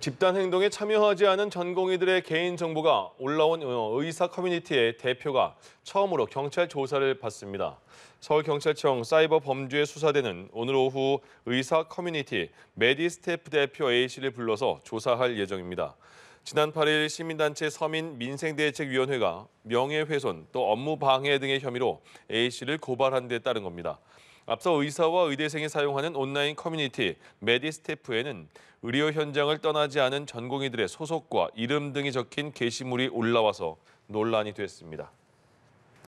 집단 행동에 참여하지 않은 전공의들의 개인 정보가 올라온 어, 의사 커뮤니티의 대표가 처음으로 경찰 조사를 받습니다. 서울경찰청 사이버 범죄 수사대는 오늘 오후 의사 커뮤니티 메디스테프 대표 A씨를 불러서 조사할 예정입니다. 지난 8일 시민단체 서민 민생대책위원회가 명예훼손 또 업무 방해 등의 혐의로 A씨를 고발한 데 따른 겁니다. 앞서 의사와 의대생이 사용하는 온라인 커뮤니티 메디스태프에는 의료 현장을 떠나지 않은 전공의들의 소속과 이름 등이 적힌 게시물이 올라와서 논란이 됐습니다.